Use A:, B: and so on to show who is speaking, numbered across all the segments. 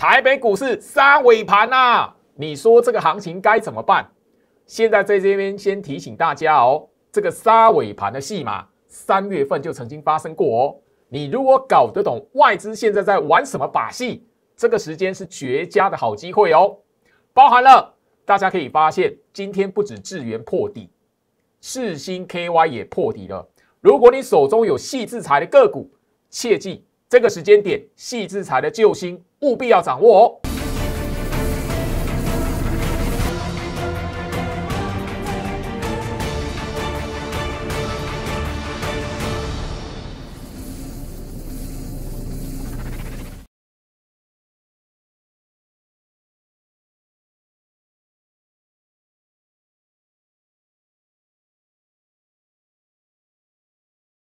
A: 台北股市杀尾盘呐！你说这个行情该怎么办？现在在这边先提醒大家哦，这个杀尾盘的戏码，三月份就曾经发生过哦。你如果搞得懂外资现在在玩什么把戏，这个时间是绝佳的好机会哦。包含了大家可以发现，今天不止智源破底，世星 KY 也破底了。如果你手中有细制裁的个股，切记这个时间点细制裁的救星。务必要掌握哦！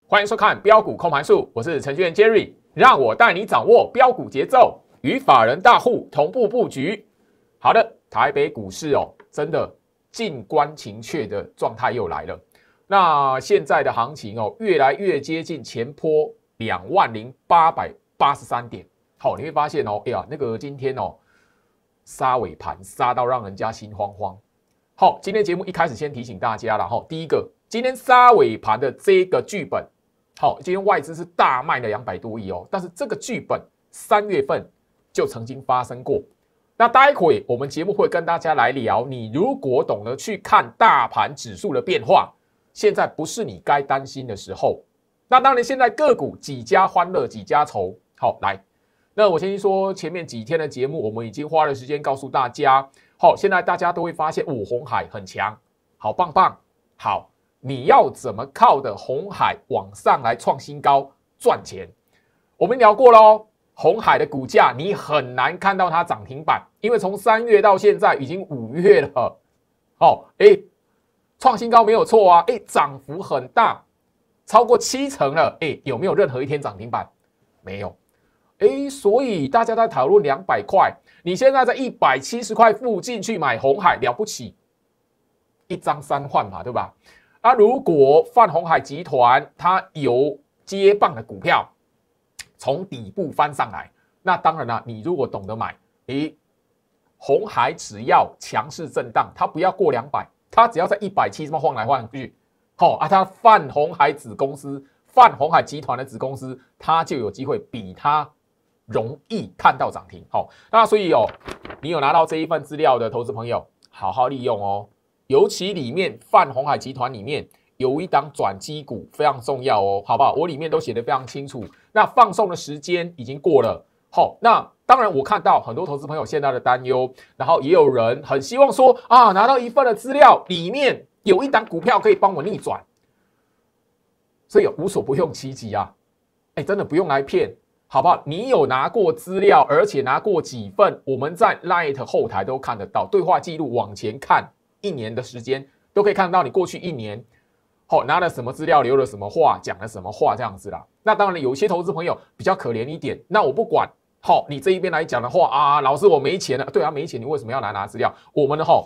A: 欢迎收看《标股控盘术》，我是程序员 Jerry，让我带你掌握标股节奏。与法人大户同步布局，好的，台北股市哦，真的静观情却的状态又来了。那现在的行情哦，越来越接近前坡两万零八百八十三点。好，你会发现哦，哎呀，那个今天哦，杀尾盘杀到让人家心慌慌。好，今天节目一开始先提醒大家，然后第一个，今天杀尾盘的这个剧本，好，今天外资是大卖了两百多亿哦，但是这个剧本三月份。就曾经发生过。那待会我们节目会跟大家来聊。你如果懂得去看大盘指数的变化，现在不是你该担心的时候。那当然，现在个股几家欢乐几家愁。好，来，那我先说前面几天的节目，我们已经花了时间告诉大家。好，现在大家都会发现，哦，红海很强，好棒棒。好，你要怎么靠的红海往上来创新高赚钱？我们聊过喽。红海的股价你很难看到它涨停板，因为从三月到现在已经五月了。哦，哎，创新高没有错啊，哎，涨幅很大，超过七成了。哎，有没有任何一天涨停板？没有。哎，所以大家在讨论两百块，你现在在一百七十块附近去买红海了不起，一张三换嘛，对吧？啊，如果泛红海集团它有接棒的股票。从底部翻上来，那当然了，你如果懂得买，诶，红海只要强势震荡，它不要过两百，它只要在一百七这么晃来晃去，好啊，它泛红海子公司、泛红海集团的子公司，它就有机会比它容易看到涨停。好，那所以哦，你有拿到这一份资料的投资朋友，好好利用哦，尤其里面泛红海集团里面有一档转基股非常重要哦，好不好？我里面都写的非常清楚。那放送的时间已经过了，好，那当然我看到很多投资朋友现在的担忧，然后也有人很希望说啊，拿到一份的资料里面有一档股票可以帮我逆转，所以无所不用其极啊，哎，真的不用来骗，好不好？你有拿过资料，而且拿过几份，我们在 Light 后台都看得到对话记录，往前看一年的时间都可以看得到你过去一年。好拿了什么资料，留了什么话，讲了什么话，这样子啦。那当然了，有些投资朋友比较可怜一点，那我不管。好，你这一边来讲的话啊，老师我没钱了，对啊，没钱，你为什么要来拿资料？我们的哈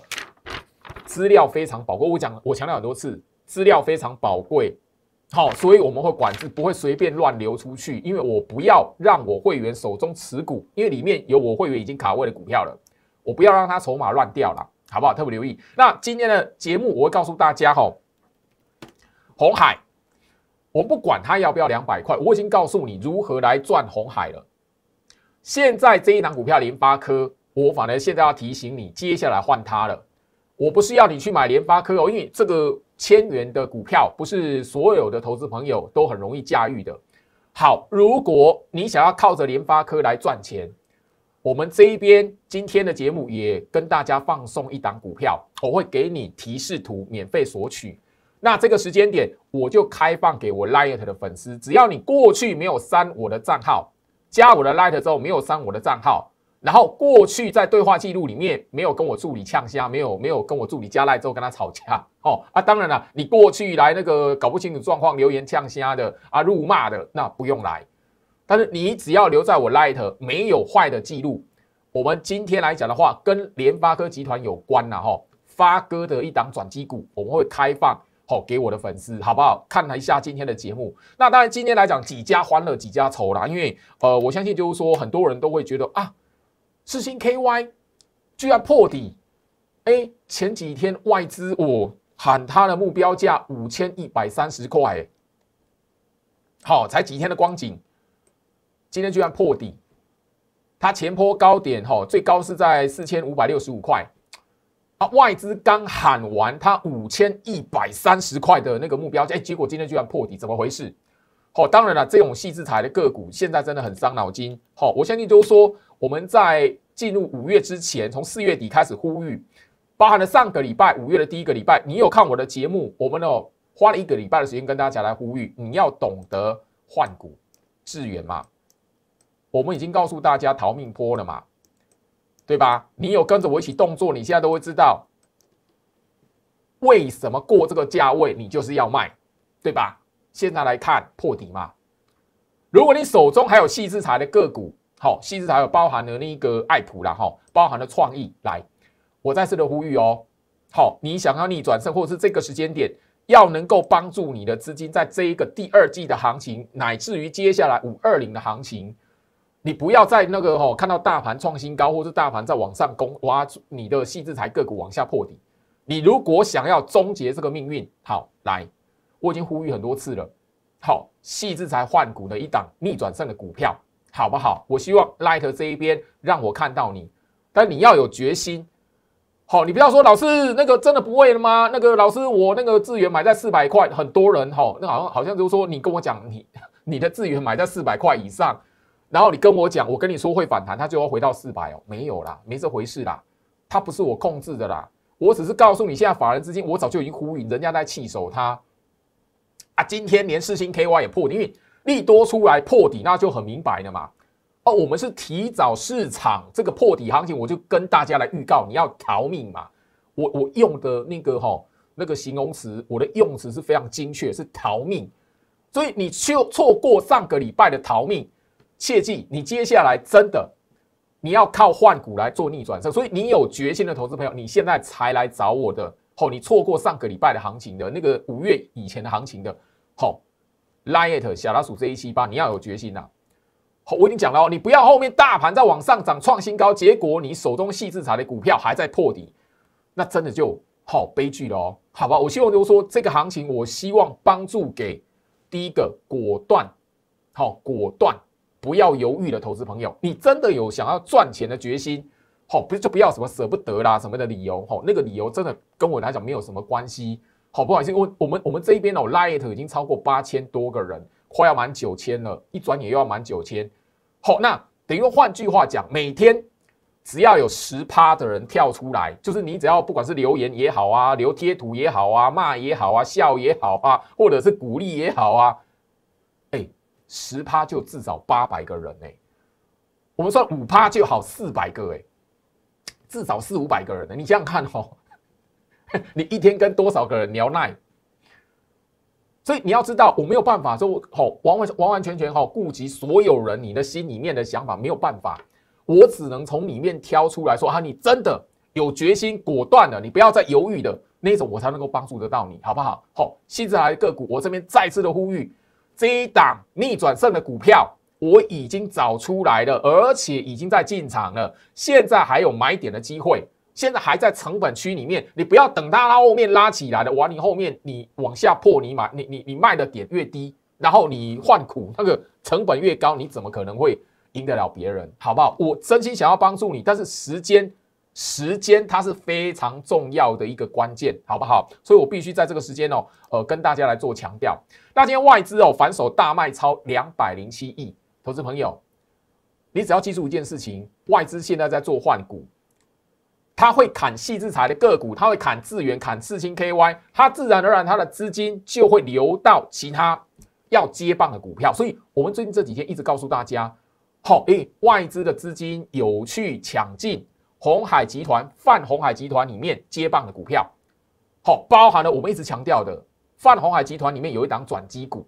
A: 资料非常宝贵，我讲，我强调很多次，资料非常宝贵。好，所以我们会管制，不会随便乱流出去，因为我不要让我会员手中持股，因为里面有我会员已经卡位的股票了，我不要让他筹码乱掉了，好不好？特别留意。那今天的节目我会告诉大家，哈。红海，我不管他要不要两百块，我已经告诉你如何来赚红海了。现在这一档股票联发科，我反而现在要提醒你，接下来换它了。我不是要你去买联发科哦，因为这个千元的股票不是所有的投资朋友都很容易驾驭的。好，如果你想要靠着联发科来赚钱，我们这一边今天的节目也跟大家放送一档股票，我会给你提示图，免费索取。那这个时间点，我就开放给我 l i g h t 的粉丝，只要你过去没有删我的账号，加我的 l i g h t 之后没有删我的账号，然后过去在对话记录里面没有跟我助理呛虾，没有没有跟我助理加 Lite 之后跟他吵架，哦啊，当然了，你过去来那个搞不清楚状况留言呛虾的啊，辱骂的那不用来，但是你只要留在我 l i g h t 没有坏的记录，我们今天来讲的话，跟联发科集团有关呐，哈，发哥的一档转机股，我们会开放。好，给我的粉丝好不好？看了一下今天的节目，那当然今天来讲几家欢乐几家愁啦。因为呃，我相信就是说很多人都会觉得啊，四新 KY 居然破底 A，前几天外资我喊它的目标价五千一百三十块，好，才几天的光景，今天居然破底，它前坡高点哈，最高是在四千五百六十五块。啊，外资刚喊完它五千一百三十块的那个目标，哎，结果今天居然破底，怎么回事？好，当然了，这种细枝彩的个股现在真的很伤脑筋。好，我相信都说我们在进入五月之前，从四月底开始呼吁，包含了上个礼拜五月的第一个礼拜，你有看我的节目？我们哦花了一个礼拜的时间跟大家来呼吁，你要懂得换股支援嘛？我们已经告诉大家逃命坡了嘛？对吧？你有跟着我一起动作，你现在都会知道为什么过这个价位你就是要卖，对吧？现在来看破底嘛。如果你手中还有细之材的个股，好，细之材有包含了那一个爱普了哈，包含了创意。来，我再次的呼吁哦，好，你想要逆转胜，或者是这个时间点要能够帮助你的资金，在这一个第二季的行情，乃至于接下来五二零的行情。你不要在那个哦看到大盘创新高，或是大盘在往上攻，挖出你的细字才个股往下破底。你如果想要终结这个命运，好来，我已经呼吁很多次了。好，细字才换股的一档逆转胜的股票，好不好？我希望 l i t 这一边让我看到你，但你要有决心。好，你不要说老师那个真的不会了吗？那个老师我那个资源买在四百块，很多人哈，那好像好像就是说你跟我讲你你的资源买在四百块以上。然后你跟我讲，我跟你说会反弹，它最后回到四百哦，没有啦，没这回事啦，它不是我控制的啦，我只是告诉你，现在法人资金我早就已经呼吁人家在弃守它，啊，今天连四星 KY 也破底，利多出来破底，那就很明白的嘛。哦，我们是提早市场这个破底行情，我就跟大家来预告，你要逃命嘛。我我用的那个哈那个形容词，我的用词是非常精确，是逃命，所以你就错过上个礼拜的逃命。切记，你接下来真的，你要靠换股来做逆转式。所以，你有决心的投资朋友，你现在才来找我的，好，你错过上个礼拜的行情的，那个五月以前的行情的，好，liet 小老鼠这一期吧，你要有决心呐。我已经讲了哦，你不要后面大盘在往上涨创新高，结果你手中细字查的股票还在破底，那真的就好悲剧了哦。好吧，我希望就是说，这个行情，我希望帮助给第一个果断，好，果断。不要犹豫的投资朋友，你真的有想要赚钱的决心，好，不就不要什么舍不得啦什么的理由，好，那个理由真的跟我来讲没有什么关系，好不好？因为我我们我们这边哦 light 已经超过八千多个人，快要满九千了，一转眼又要满九千，好，那等于换句话讲，每天，只要有十趴的人跳出来，就是你只要不管是留言也好啊，留贴图也好啊，骂也好啊，笑也好啊，或者是鼓励也好啊。十趴就至少八百个人呢，我们算五趴就好四百个哎，至少四五百个人呢。你这样看哦，你一天跟多少个人聊耐？所以你要知道，我没有办法说哦，完完完完全全哦顾及所有人，你的心里面的想法没有办法，我只能从里面挑出来说啊，你真的有决心、果断的，你不要再犹豫的那种，我才能够帮助得到你，好不好？好，新泽来个股，我这边再次的呼吁。一档逆转胜的股票我已经找出来了，而且已经在进场了。现在还有买点的机会，现在还在成本区里面。你不要等它后面拉起来了，完你后面你往下破，你买你你你卖的点越低，然后你换股那个成本越高，你怎么可能会赢得了别人？好不好？我真心想要帮助你，但是时间。时间它是非常重要的一个关键，好不好？所以我必须在这个时间哦，呃，跟大家来做强调。那今天外资哦反手大卖超两百零七亿，投资朋友，你只要记住一件事情：外资现在在做换股，它会砍细字材的个股，它会砍资源，砍次新 KY，它自然而然它的资金就会流到其他要接棒的股票。所以我们最近这几天一直告诉大家，好，诶，外资的资金有去抢进。红海集团、泛红海集团里面接棒的股票，好，包含了我们一直强调的泛红海集团里面有一档转基股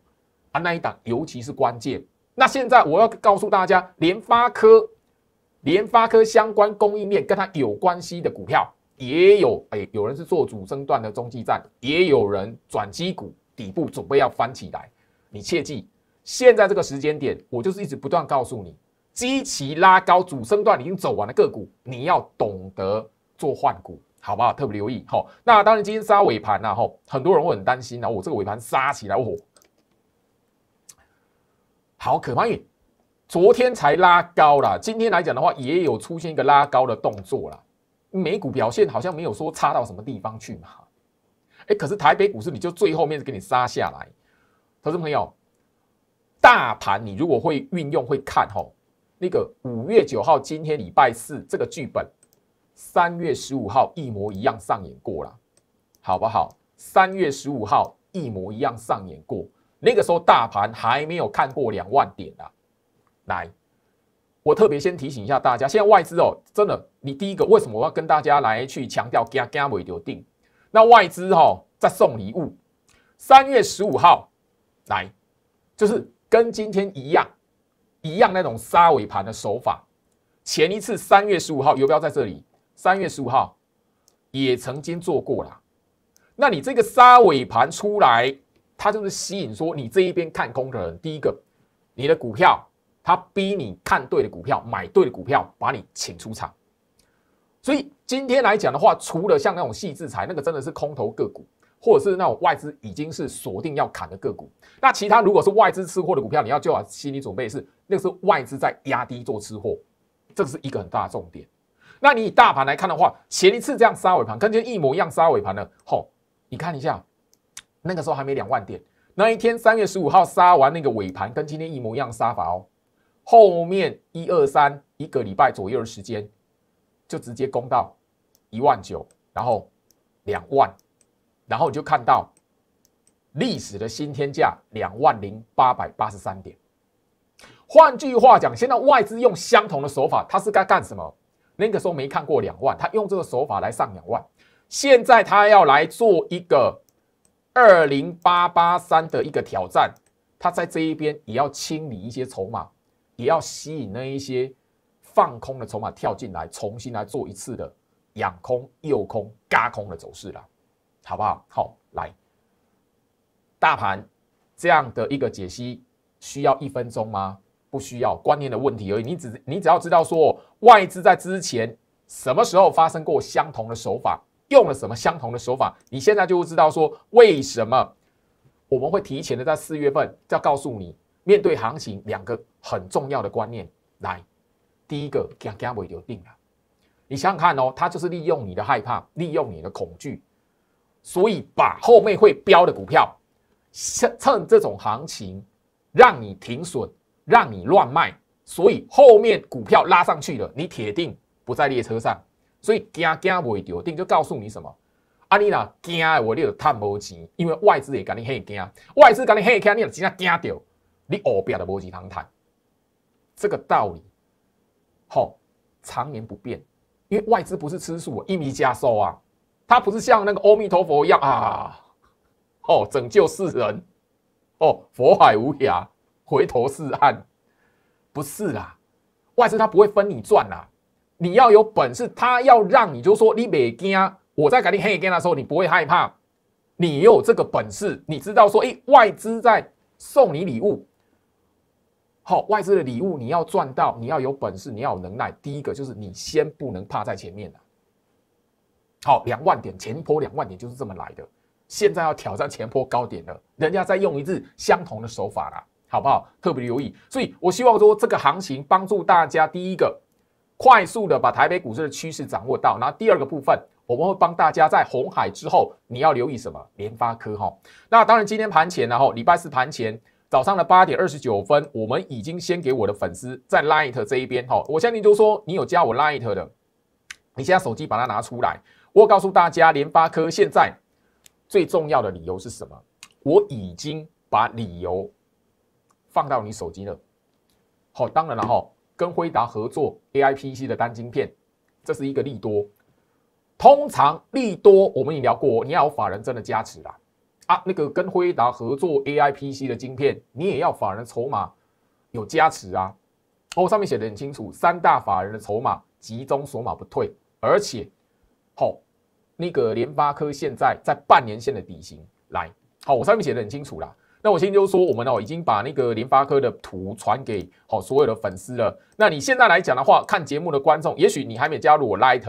A: 啊，那一档尤其是关键。那现在我要告诉大家，联发科、联发科相关供应链跟它有关系的股票也有，哎，有人是做主升段的中继站，也有人转基股底部准备要翻起来。你切记，现在这个时间点，我就是一直不断告诉你。积极拉高主升段已经走完的个股，你要懂得做换股，好不好？特别留意哈。那当然今天杀尾盘了，哈，很多人会很担心啊。我这个尾盘杀起来，我好可怕昨天才拉高了，今天来讲的话，也有出现一个拉高的动作了。美股表现好像没有说差到什么地方去嘛。哎，可是台北股市你就最后面是给你杀下来。投资朋友，大盘你如果会运用会看哈。那个五月九号，今天礼拜四，这个剧本三月十五号一模一样上演过了，好不好？三月十五号一模一样上演过，那个时候大盘还没有看过两万点啊。来，我特别先提醒一下大家，现在外资哦，真的，你第一个为什么我要跟大家来去强调加加尾丢定？那外资哈在送礼物，三月十五号来，就是跟今天一样。一样那种杀尾盘的手法，前一次三月十五号油标在这里，三月十五号也曾经做过了。那你这个杀尾盘出来，它就是吸引说你这一边看空的人，第一个，你的股票它逼你看对的股票，买对的股票，把你请出场。所以今天来讲的话，除了像那种细制裁，那个真的是空头个股。或者是那种外资已经是锁定要砍的个股，那其他如果是外资吃货的股票，你要就好心理准备是，那是外资在压低做吃货，这个是一个很大的重点。那你以大盘来看的话，前一次这样杀尾盘跟今天一模一样杀尾盘的，吼，你看一下，那个时候还没两万点，那一天三月十五号杀完那个尾盘跟今天一模一样杀法哦，后面一二三一个礼拜左右的时间，就直接攻到一万九，然后两万。然后你就看到历史的新天价两万零八百八十三点。换句话讲，现在外资用相同的手法，他是该干什么？那个时候没看过两万，他用这个手法来上两万。现在他要来做一个二零八八三的一个挑战，他在这一边也要清理一些筹码，也要吸引那一些放空的筹码跳进来，重新来做一次的仰空、右空、嘎空的走势了。好不好？好来，大盘这样的一个解析需要一分钟吗？不需要。观念的问题，而已。你只你只要知道说外资在之前什么时候发生过相同的手法，用了什么相同的手法，你现在就会知道说为什么我们会提前的在四月份要告诉你面对行情两个很重要的观念。来，第一个姜姜维就定了。你想想看哦，他就是利用你的害怕，利用你的恐惧。所以把后面会飙的股票，趁趁这种行情，让你停损，让你乱卖。所以后面股票拉上去了，你铁定不在列车上。所以惊惊未着定，就告诉你什么？啊你呐惊，的，我就赚无钱，因为外资也跟你很惊，外资跟你很惊，你若只惊着，你后边就无钱通赚。这个道理，好，常年不变，因为外资不是吃素，一米加收啊。他不是像那个阿弥陀佛一样啊，哦，拯救世人，哦，佛海无涯，回头是岸，不是啦。外资他不会分你赚啦，你要有本事，他要让你就说你别惊，我在给你黑一他的时候你不会害怕，你有这个本事，你知道说，哎，外资在送你礼物，好，外资的礼物你要赚到，你要有本事，你要有能耐。第一个就是你先不能怕在前面的。好，两万点前坡两万点就是这么来的。现在要挑战前坡高点了，人家再用一次相同的手法啦，好不好？特别留意。所以我希望说，这个行情帮助大家，第一个快速的把台北股市的趋势掌握到。那第二个部分，我们会帮大家在红海之后，你要留意什么？联发科哈。那当然，今天盘前然后礼拜四盘前早上的八点二十九分，我们已经先给我的粉丝在 Lite 这一边哈。我相信就说你有加我 Lite 的，你现在手机把它拿出来。我告诉大家，联发科现在最重要的理由是什么？我已经把理由放到你手机了。好，当然了，哈，跟辉达合作 AIPC 的单晶片，这是一个利多。通常利多，我们也聊过，你要有法人真的加持啦。啊。那个跟辉达合作 AIPC 的晶片，你也要法人筹码有加持啊。哦，上面写的很清楚，三大法人的筹码集中筹码不退，而且好。那个联发科现在在半年线的底薪来，好，我上面写的很清楚啦。那我先就说我们哦，已经把那个联发科的图传给好所有的粉丝了。那你现在来讲的话，看节目的观众，也许你还没加入我 l i t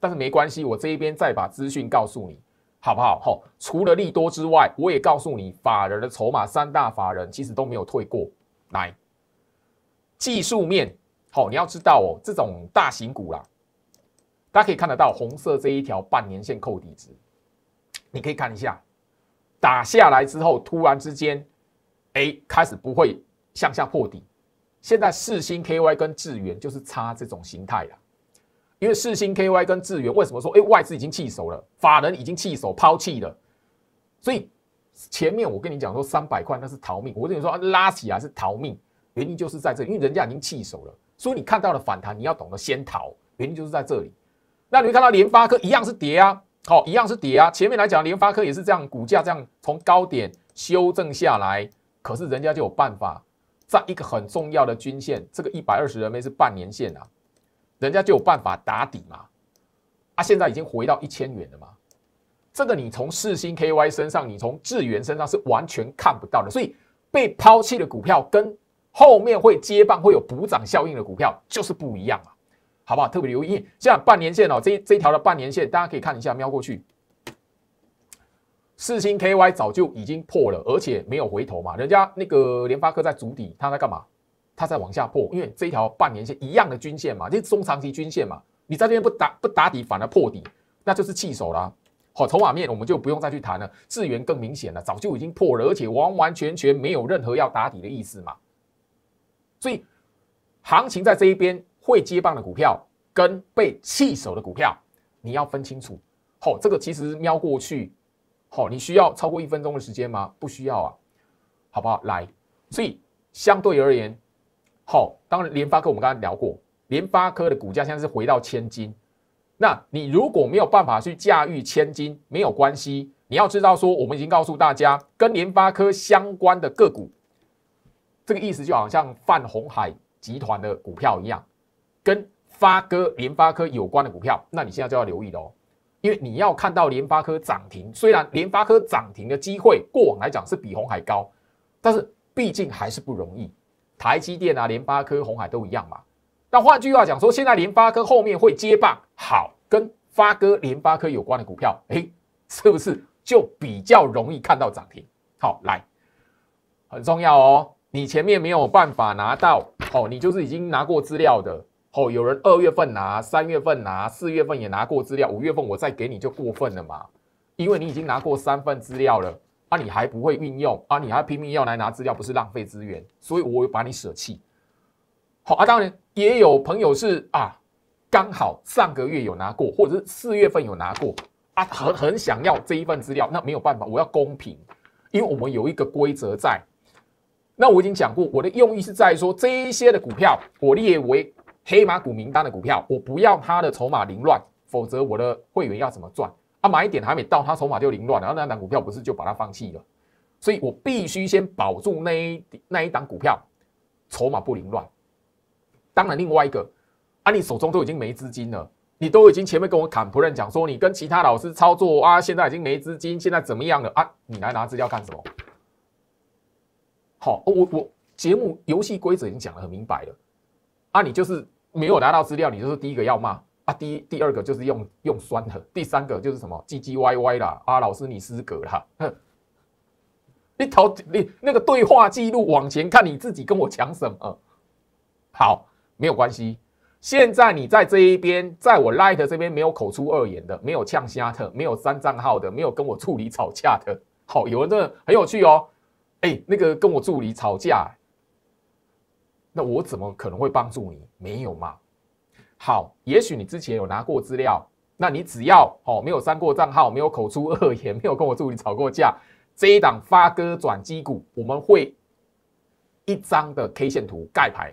A: 但是没关系，我这一边再把资讯告诉你，好不好？好，除了利多之外，我也告诉你，法人的筹码三大法人其实都没有退过来。技术面，好，你要知道哦，这种大型股啦。大家可以看得到红色这一条半年线扣底值，你可以看一下，打下来之后突然之间，哎，开始不会向下破底。现在四星 KY 跟智源就是差这种形态了。因为四星 KY 跟智源为什么说哎外资已经弃守了，法人已经弃守抛弃了，所以前面我跟你讲说三百块那是逃命，我跟你说拉起来是逃命，原因就是在这，因为人家已经弃守了，所以你看到了反弹，你要懂得先逃，原因就是在这里。那你会看到联发科一样是跌啊，好，一样是跌啊。前面来讲，联发科也是这样，股价这样从高点修正下来，可是人家就有办法，在一个很重要的均线，这个一百二十人民币是半年线啊，人家就有办法打底嘛。啊，现在已经回到一千元了嘛。这个你从四星 KY 身上，你从智元身上是完全看不到的。所以被抛弃的股票跟后面会接棒、会有补涨效应的股票就是不一样啊。好不好？特别留意，像半年线哦，这这一条的半年线，大家可以看一下，瞄过去，四星 KY 早就已经破了，而且没有回头嘛。人家那个联发科在主底，他在干嘛？他在往下破，因为这一条半年线一样的均线嘛，就中长期均线嘛。你在这边不打不打底，反而破底，那就是弃手了。好，筹码面我们就不用再去谈了，资源更明显了，早就已经破了，而且完完全全没有任何要打底的意思嘛。所以行情在这一边。未接棒的股票跟被弃守的股票，你要分清楚。好，这个其实瞄过去，好，你需要超过一分钟的时间吗？不需要啊，好不好？来，所以相对而言，好，当然联发科我们刚才聊过，联发科的股价现在是回到千金。那你如果没有办法去驾驭千金，没有关系，你要知道说，我们已经告诉大家，跟联发科相关的个股，这个意思就好像泛红海集团的股票一样。跟发哥联发科有关的股票，那你现在就要留意了哦，因为你要看到联发科涨停。虽然联发科涨停的机会，过往来讲是比红海高，但是毕竟还是不容易。台积电啊，联发科、红海都一样嘛。那换句话讲，说现在联发科后面会接棒，好，跟发哥联发科有关的股票，哎，是不是就比较容易看到涨停？好，来，很重要哦。你前面没有办法拿到哦，你就是已经拿过资料的。哦，有人二月份拿，三月份拿，四月份也拿过资料，五月份我再给你就过分了嘛？因为你已经拿过三份资料了啊，你还不会运用啊，你还拼命要来拿资料，不是浪费资源，所以我把你舍弃。好啊，当然也有朋友是啊，刚好上个月有拿过，或者是四月份有拿过啊，很很想要这一份资料，那没有办法，我要公平，因为我们有一个规则在。那我已经讲过，我的用意是在说这一些的股票，我列为。黑马股名单的股票，我不要他的筹码凌乱，否则我的会员要怎么赚？啊，买一点还没到，他筹码就凌乱，然后那档股票不是就把它放弃了？所以我必须先保住那一那一档股票，筹码不凌乱。当然，另外一个，啊，你手中都已经没资金了，你都已经前面跟我砍仆人讲说，你跟其他老师操作啊，现在已经没资金，现在怎么样了啊？你来拿资料干什么？好，我我节目游戏规则已经讲得很明白了。啊，你就是没有拿到资料，你就是第一个要骂啊，第第二个就是用用酸的，第三个就是什么唧唧歪歪啦，啊，老师你失格了，哼，你头你那个对话记录往前看，你自己跟我讲什么？好，没有关系，现在你在这一边，在我 Light 这边没有口出恶言的，没有呛瞎的，没有删账号的，没有跟我助理吵架的，好，有人真的很有趣哦，哎，那个跟我助理吵架。那我怎么可能会帮助你？没有嘛？好，也许你之前有拿过资料，那你只要哦没有删过账号，没有口出恶言，没有跟我助理吵过架，这一档发哥转机股，我们会一张的 K 线图盖牌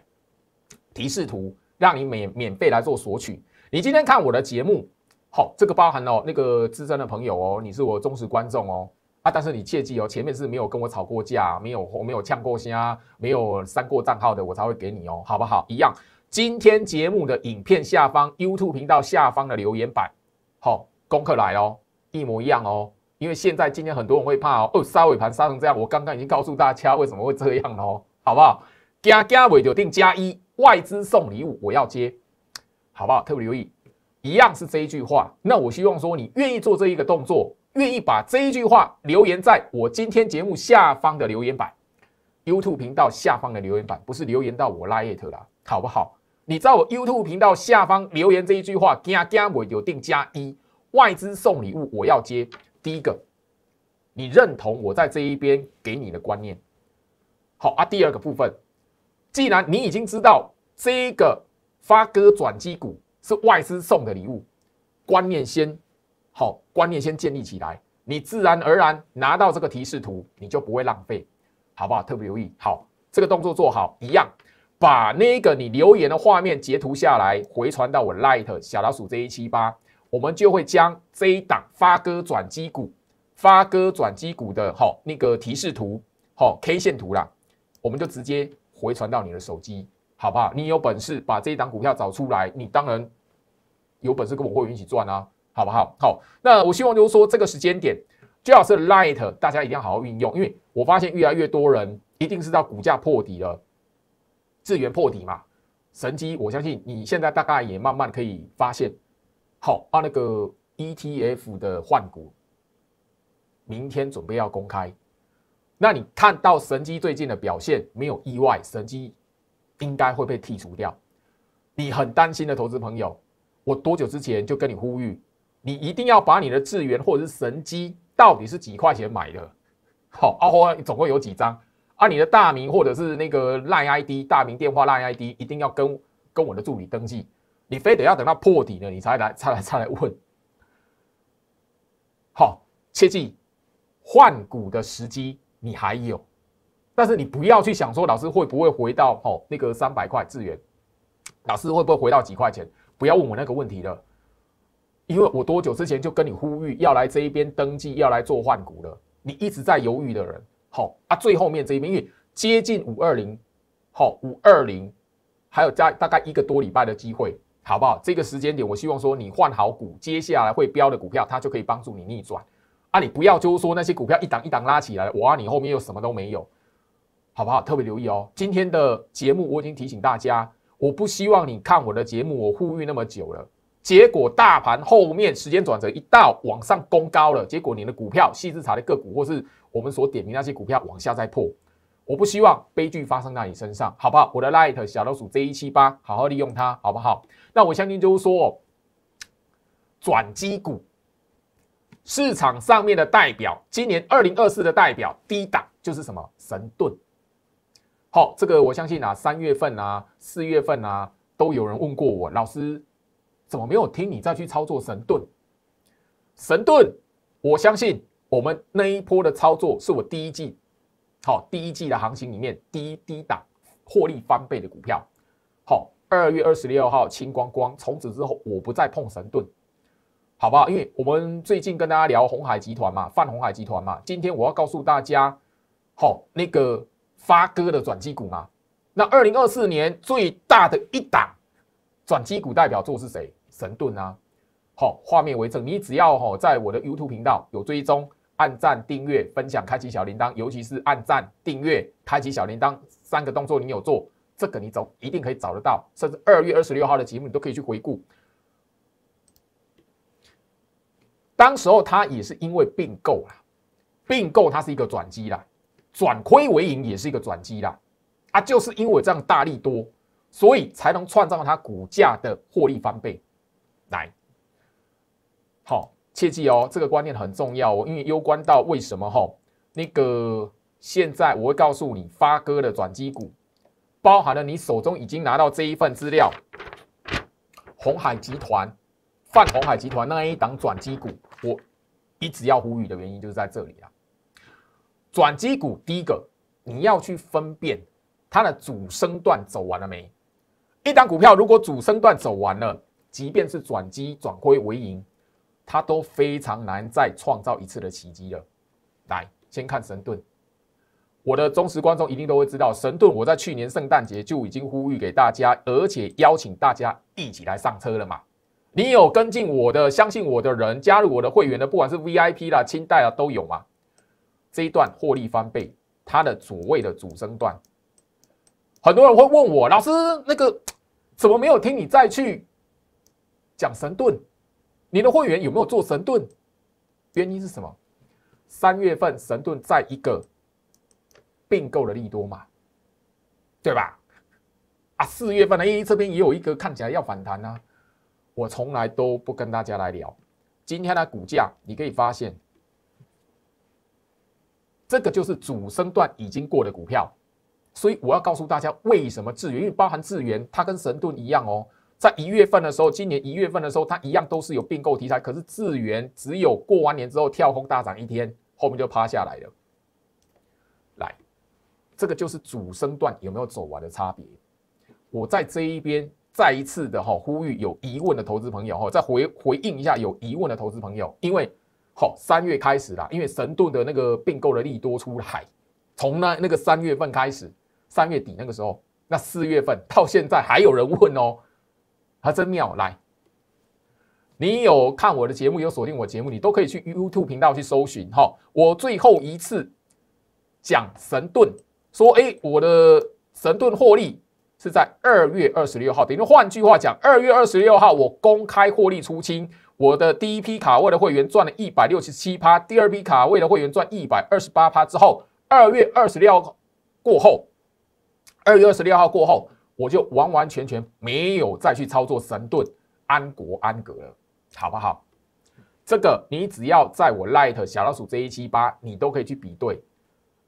A: 提示图，让你免免费来做索取。你今天看我的节目，好，这个包含哦那个资深的朋友哦，你是我忠实观众哦。但是你切记哦，前面是没有跟我吵过架、没有没有呛过声、没有删过账号的，我才会给你哦，好不好？一样，今天节目的影片下方、YouTube 频道下方的留言板，好，功课来哦，一模一样哦。因为现在今天很多人会怕哦，哦，杀尾盘杀成这样，我刚刚已经告诉大家为什么会这样哦，好不好？加加尾就定加一，外资送礼物我要接，好不好？特别留意，一样是这一句话。那我希望说你愿意做这一个动作。愿意把这一句话留言在我今天节目下方的留言板，YouTube 频道下方的留言板，不是留言到我拉耶特啦，好不好？你在我 YouTube 频道下方留言这一句话，加加我有定加一，外资送礼物我要接。第一个，你认同我在这一边给你的观念，好啊。第二个部分，既然你已经知道这个发哥转机股是外资送的礼物，观念先。好，观念先建立起来，你自然而然拿到这个提示图，你就不会浪费，好不好？特别留意，好，这个动作做好一样，把那个你留言的画面截图下来，回传到我 Lite 小老鼠这一期吧，我们就会将这一档发哥转机股，发哥转机股的哈那个提示图，好 K 线图啦，我们就直接回传到你的手机，好不好？你有本事把这一档股票找出来，你当然有本事跟我会员一起赚啊。好不好？好，那我希望就是说，这个时间点最好是 light，大家一定要好好运用，因为我发现越来越多人一定是到股价破底了，资源破底嘛。神机，我相信你现在大概也慢慢可以发现，好，啊，那个 ETF 的换股，明天准备要公开。那你看到神机最近的表现，没有意外，神机应该会被剔除掉。你很担心的投资朋友，我多久之前就跟你呼吁。你一定要把你的智元或者是神机到底是几块钱买的，好啊，或总共有几张啊？你的大名或者是那个赖 ID、大名电话、赖 ID 一定要跟跟我的助理登记。你非得要等到破底了，你才来、才来、才来问。好，切记换股的时机你还有，但是你不要去想说老师会不会回到哦那个三百块智源，老师会不会回到几块钱？不要问我那个问题了。因为我多久之前就跟你呼吁要来这一边登记，要来做换股了。你一直在犹豫的人，好啊，最后面这一边，因为接近五二零，好五二零，还有加大概一个多礼拜的机会，好不好？这个时间点，我希望说你换好股，接下来会标的股票，它就可以帮助你逆转。啊，你不要就是说那些股票一档一档拉起来哇，你后面又什么都没有，好不好？特别留意哦。今天的节目我已经提醒大家，我不希望你看我的节目，我呼吁那么久了。结果大盘后面时间转折一到，往上攻高了，结果你的股票细致查的个股，或是我们所点名那些股票往下再破，我不希望悲剧发生在你身上，好不好？我的 l i t 小老鼠 Z 一七八，好好利用它，好不好？那我相信就是说，转机股市场上面的代表，今年二零二四的代表低档就是什么神盾。好，这个我相信啊，三月份啊，四月份啊，都有人问过我老师。怎么没有听你再去操作神盾？神盾，我相信我们那一波的操作是我第一季，好第一季的行情里面低低档获利翻倍的股票。好，二月二十六号清光光，从此之后我不再碰神盾，好吧？因为我们最近跟大家聊红海集团嘛，泛红海集团嘛，今天我要告诉大家，好那个发哥的转机股嘛，那二零二四年最大的一档转机股代表作是谁？神盾啊，好，画面为证。你只要哈，在我的 YouTube 频道有追踪，按赞、订阅、分享、开启小铃铛，尤其是按赞、订阅、开启小铃铛三个动作，你有做，这个你找一定可以找得到。甚至二月二十六号的节目，你都可以去回顾。当时候它也是因为并购啦，并购它是一个转机啦，转亏为盈也是一个转机啦。啊，就是因为这样大力多，所以才能创造它股价的获利翻倍。来，好，切记哦，这个观念很重要哦，因为攸关到为什么哈？那个现在我会告诉你，发哥的转机股包含了你手中已经拿到这一份资料，红海集团、泛红海集团那一档转机股，我一直要呼吁的原因就是在这里啊。转机股第一个，你要去分辨它的主升段走完了没？一档股票如果主升段走完了，即便是转机转亏为盈，它都非常难再创造一次的奇迹了。来，先看神盾。我的忠实观众一定都会知道，神盾我在去年圣诞节就已经呼吁给大家，而且邀请大家一起来上车了嘛。你有跟进我的，相信我的人，加入我的会员的，不管是 VIP 啦、清代啊，都有嘛。这一段获利翻倍，它的所谓的主升段，很多人会问我，老师那个怎么没有听你再去？讲神盾，你的会员有没有做神盾？原因是什么？三月份神盾在一个并购的利多嘛，对吧？啊，四月份呢，哎，这边也有一个看起来要反弹啊。我从来都不跟大家来聊今天的股价，你可以发现这个就是主升段已经过的股票，所以我要告诉大家为什么智源，因为包含智源，它跟神盾一样哦。在一月份的时候，今年一月份的时候，它一样都是有并购题材。可是智源只有过完年之后跳空大涨一天，后面就趴下来了。来，这个就是主升段有没有走完的差别。我在这一边再一次的哈呼吁有疑问的投资朋友哈，再回回应一下有疑问的投资朋友。因为好三月开始了，因为神盾的那个并购的利多出海，从那那个三月份开始，三月底那个时候，那四月份到现在还有人问哦。它真妙！来，你有看我的节目，有锁定我节目，你都可以去 YouTube 频道去搜寻。哈，我最后一次讲神盾，说哎，我的神盾获利是在二月二十六号。等于换句话讲，二月二十六号我公开获利出清，我的第一批卡位的会员赚了一百六十七趴，第二批卡位的会员赚一百二十八趴。之后二月二十六过后，二月二十六号过后。我就完完全全没有再去操作神盾、安国、安格了，好不好？这个你只要在我 Light 小老鼠这一期吧，你都可以去比对。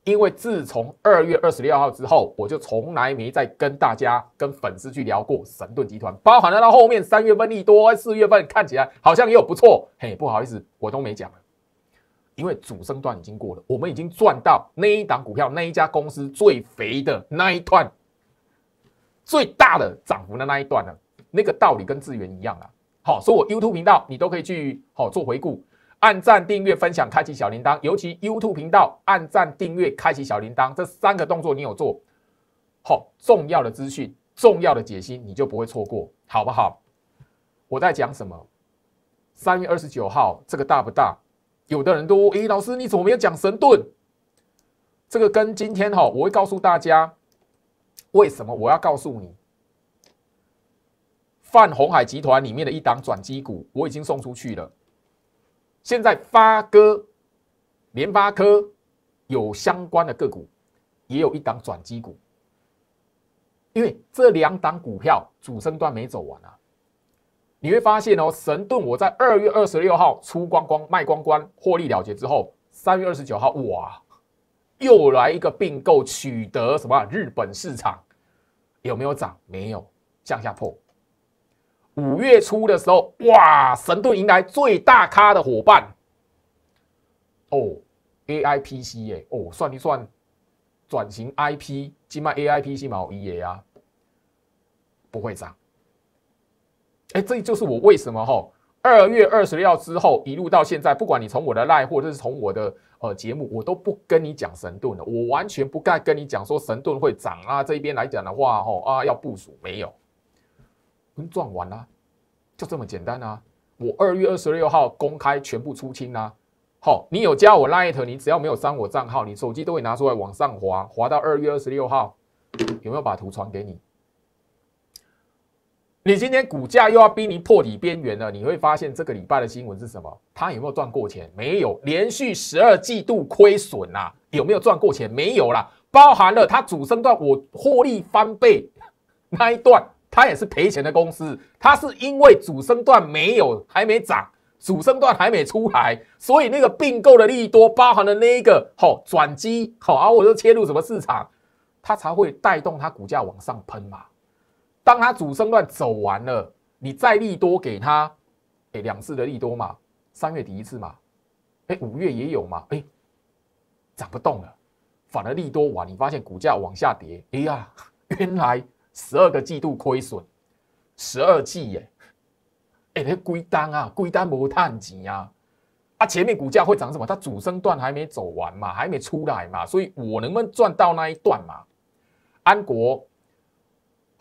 A: 因为自从二月二十六号之后，我就从来没再跟大家、跟粉丝去聊过神盾集团，包含了到后面三月份利多、四月份看起来好像又不错，嘿，不好意思，我都没讲了，因为主升段已经过了，我们已经赚到那一档股票、那一家公司最肥的那一段。最大的涨幅的那一段呢？那个道理跟资源一样啊。好，所以我 YouTube 频道你都可以去好做回顾，按赞、订阅、分享、开启小铃铛。尤其 YouTube 频道按赞、订阅、开启小铃铛这三个动作，你有做？好重要的资讯、重要的解析，你就不会错过，好不好？我在讲什么？三月二十九号，这个大不大？有的人都诶，老师你怎么有讲神盾？这个跟今天哈，我会告诉大家。为什么我要告诉你？泛红海集团里面的一档转机股，我已经送出去了。现在发哥、联发科有相关的个股，也有一档转机股。因为这两档股票主升端没走完啊，你会发现哦，神盾我在二月二十六号出光光、卖光光，获利了结之后，三月二十九号，哇！又来一个并购，取得什么？日本市场有没有涨？没有，向下破。五月初的时候，哇，神盾迎来最大咖的伙伴哦，AIPC 耶！哦，算一算，转型 IP 今卖 AIPC，毛一耶呀，不会涨。哎，这就是我为什么哈，二月二十六号之后一路到现在，不管你从我的赖货，这是从我的。呃，节目我都不跟你讲神盾的，我完全不该跟你讲说神盾会涨啊。这一边来讲的话，吼啊，要部署没有？跟赚完了，就这么简单啊。我二月二十六号公开全部出清啦。好，你有加我 l i g e 你只要没有删我账号，你手机都会拿出来往上滑，滑到二月二十六号，有没有把图传给你？你今天股价又要濒临破底边缘了，你会发现这个礼拜的新闻是什么？它有没有赚过钱？没有，连续十二季度亏损啊！有没有赚过钱？没有啦，包含了它主升段，我获利翻倍那一段，它也是赔钱的公司。它是因为主升段没有还没涨，主升段还没出来，所以那个并购的利多，包含了那一个好转机，好啊，我就切入什么市场，它才会带动它股价往上喷嘛。当他主升段走完了，你再利多给他，哎，两次的利多嘛，三月底一次嘛，哎，五月也有嘛，哎，涨不动了，反而利多完，你发现股价往下跌，哎呀，原来十二个季度亏损，十二季耶，哎，那龟单啊，龟单没赚钱啊，啊，前面股价会涨什么？它主升段还没走完嘛，还没出来嘛，所以我能不能赚到那一段嘛？安国。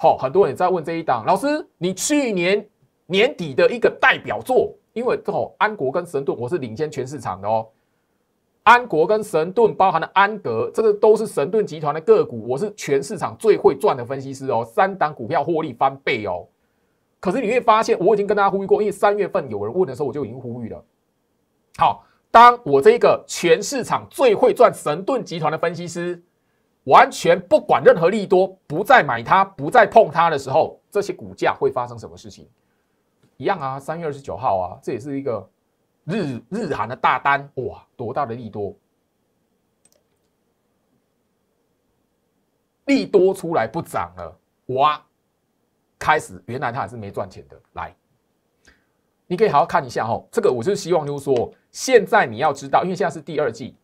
A: 好，很多人也在问这一档老师，你去年年底的一个代表作，因为这安国跟神盾，我是领先全市场的哦。安国跟神盾包含了安格，这个都是神盾集团的个股，我是全市场最会赚的分析师哦。三档股票获利翻倍哦。可是你会发现，我已经跟大家呼吁过，因为三月份有人问的时候，我就已经呼吁了。好，当我这个全市场最会赚神盾集团的分析师。完全不管任何利多，不再买它，不再碰它的时候，这些股价会发生什么事情？一样啊，三月二十九号啊，这也是一个日日韩的大单哇，多大的利多？利多出来不涨了，哇！开始原来它还是没赚钱的，来，你可以好好看一下哦。这个我就是希望就是说，现在你要知道，因为现在是第二季。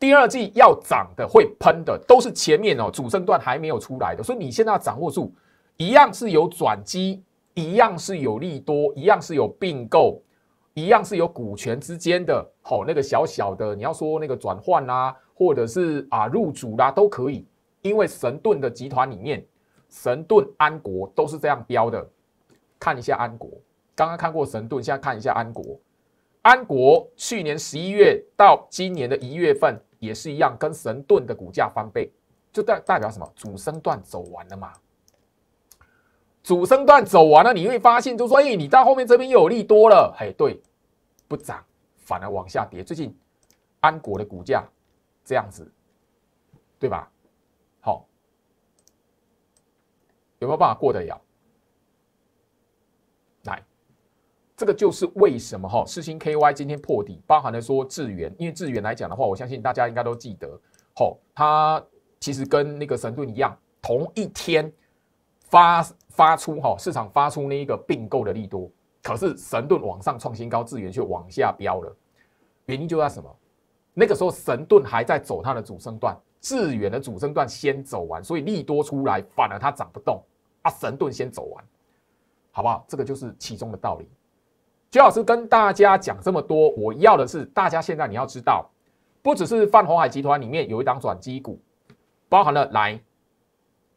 A: 第二季要涨的、会喷的，都是前面哦主升段还没有出来的，所以你现在要掌握住，一样是有转机，一样是有利多，一样是有并购，一样是有股权之间的好那个小小的，你要说那个转换啦，或者是啊入主啦都可以，因为神盾的集团里面，神盾安国都是这样标的。看一下安国，刚刚看过神盾，现在看一下安国，安国去年十一月到今年的一月份。也是一样，跟神盾的股价翻倍，就代代表什么？主升段走完了嘛？主升段走完了，你会发现，就说，哎，你到后面这边又有利多了。嘿，对，不涨反而往下跌。最近安国的股价这样子，对吧？好，有没有办法过得了？这个就是为什么哈，四星 KY 今天破底，包含了说智源，因为智源来讲的话，我相信大家应该都记得，哈，它其实跟那个神盾一样，同一天发发出哈市场发出那一个并购的利多，可是神盾往上创新高，智源却往下飙了，原因就在什么？那个时候神盾还在走它的主升段，智源的主升段先走完，所以利多出来，反而它涨不动，啊，神盾先走完，好不好？这个就是其中的道理。徐老师跟大家讲这么多，我要的是大家现在你要知道，不只是泛红海集团里面有一档转机股，包含了来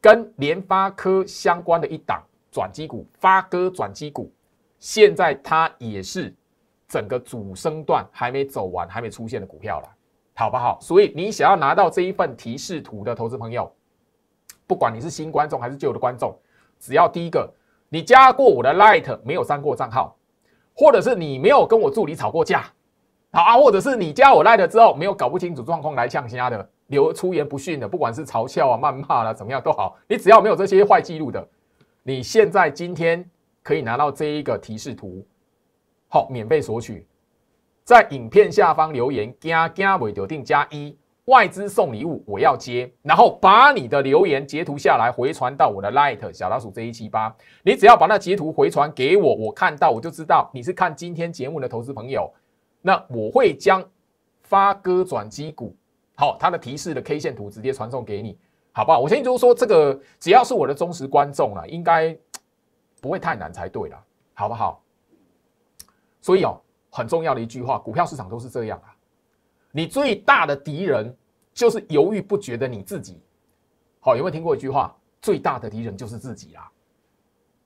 A: 跟联发科相关的一档转机股，发哥转机股，现在它也是整个主升段还没走完，还没出现的股票了，好不好？所以你想要拿到这一份提示图的投资朋友，不管你是新观众还是旧的观众，只要第一个你加过我的 light，没有删过账号。或者是你没有跟我助理吵过架，好啊，或者是你加我赖了之后没有搞不清楚状况来呛虾的，留出言不逊的，不管是嘲笑啊、谩骂啊、怎么样都好，你只要没有这些坏记录的，你现在今天可以拿到这一个提示图，好，免费索取，在影片下方留言加加韦德定加一。外资送礼物，我要接，然后把你的留言截图下来，回传到我的 Light 小老鼠 Z 一七八。你只要把那截图回传给我，我看到我就知道你是看今天节目的投资朋友。那我会将发哥转机股，好，他的提示的 K 线图直接传送给你，好不好？我先就说这个，只要是我的忠实观众了，应该不会太难才对了，好不好？所以哦，很重要的一句话，股票市场都是这样啊。你最大的敌人就是犹豫不决的你自己。好，有没有听过一句话？最大的敌人就是自己啊。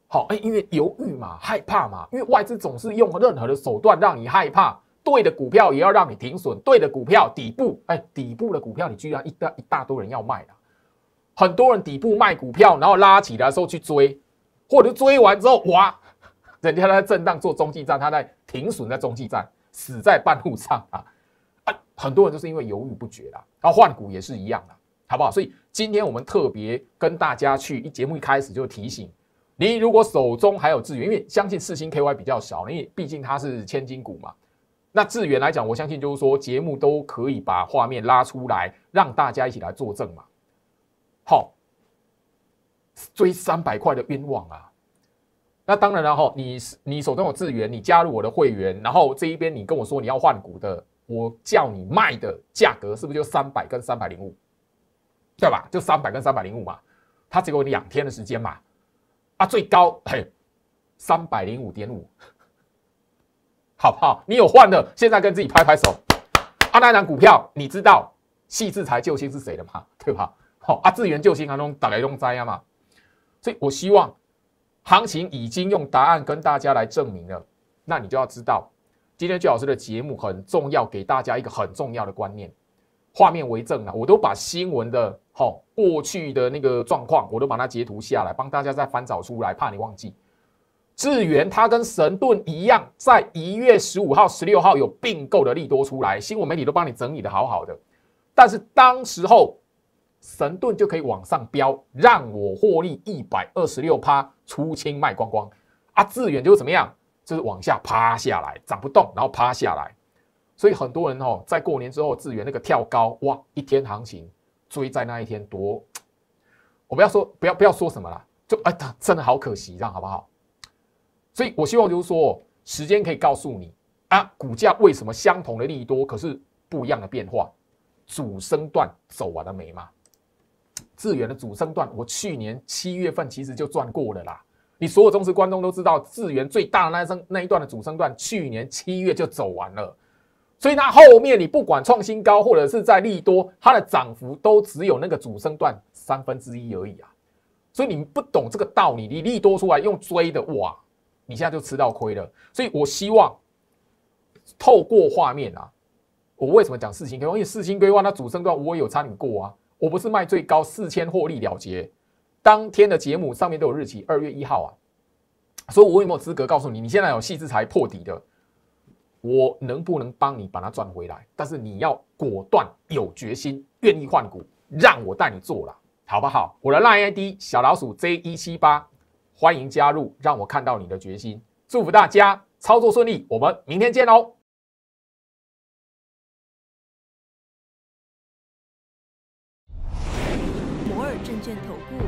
A: 好，哎，因为犹豫嘛，害怕嘛，因为外资总是用任何的手段让你害怕。对的股票也要让你停损，对的股票底部，哎，底部的股票你居然一大一大堆人要卖啊！很多人底部卖股票，然后拉起来时候去追，或者追完之后，哇，人家在震荡做中继站，他在停损在中继站，死在半路上啊。很多人就是因为犹豫不决啦，然后换股也是一样的，好不好？所以今天我们特别跟大家去一节目一开始就提醒你，如果手中还有资源，因为相信四星 KY 比较少，因为毕竟它是千金股嘛。那智源来讲，我相信就是说节目都可以把画面拉出来，让大家一起来作证嘛。好，追三百块的冤枉啊！那当然了哈，你你手中有智源，你加入我的会员，然后这一边你跟我说你要换股的。我叫你卖的价格是不是就三百跟三百零五，对吧？就三百跟三百零五嘛，它只给你两天的时间嘛，啊，最高嘿，三百零五点五，好不好？你有换的，现在跟自己拍拍手。阿那南股票，你知道系制裁救星是谁的嘛？对吧？好，啊，志源救星啊，中打雷东灾嘛，所以我希望行情已经用答案跟大家来证明了，那你就要知道。今天巨老师的节目很重要，给大家一个很重要的观念，画面为证啊！我都把新闻的好过去的那个状况，我都把它截图下来，帮大家再翻找出来，怕你忘记。智远他跟神盾一样，在一月十五号、十六号有并购的利多出来，新闻媒体都帮你整理的好好的。但是当时候神盾就可以往上飙，让我获利一百二十六趴，出清卖光光。啊，智远就是怎么样？就是往下趴下来，涨不动，然后趴下来。所以很多人哦，在过年之后，志远那个跳高，哇，一天行情追在那一天多。我不要说，不要不要说什么了，就哎，他真的好可惜，这样好不好？所以，我希望就是说，时间可以告诉你啊，股价为什么相同的利多，可是不一样的变化。主升段走完的没嘛，志远的主升段，我去年七月份其实就赚过了啦。你所有忠实观众都知道，智源最大的那声那一段的主升段，去年七月就走完了，所以它后面你不管创新高，或者是在利多，它的涨幅都只有那个主升段三分之一而已啊。所以你们不懂这个道理，你利多出来用追的哇，你现在就吃到亏了。所以我希望透过画面啊，我为什么讲四千？因为四星规划那主升段我有参与过啊，我不是卖最高四千获利了结。当天的节目上面都有日期，二月一号啊，所以我有没有资格告诉你，你现在有细资才破底的，我能不能帮你把它赚回来？但是你要果断、有决心、愿意换股，让我带你做了，好不好？我的 line ID 小老鼠 J 一七八，欢迎加入，让我看到你的决心。祝福大家操作顺利，我们明天见喽。摩尔证券投顾。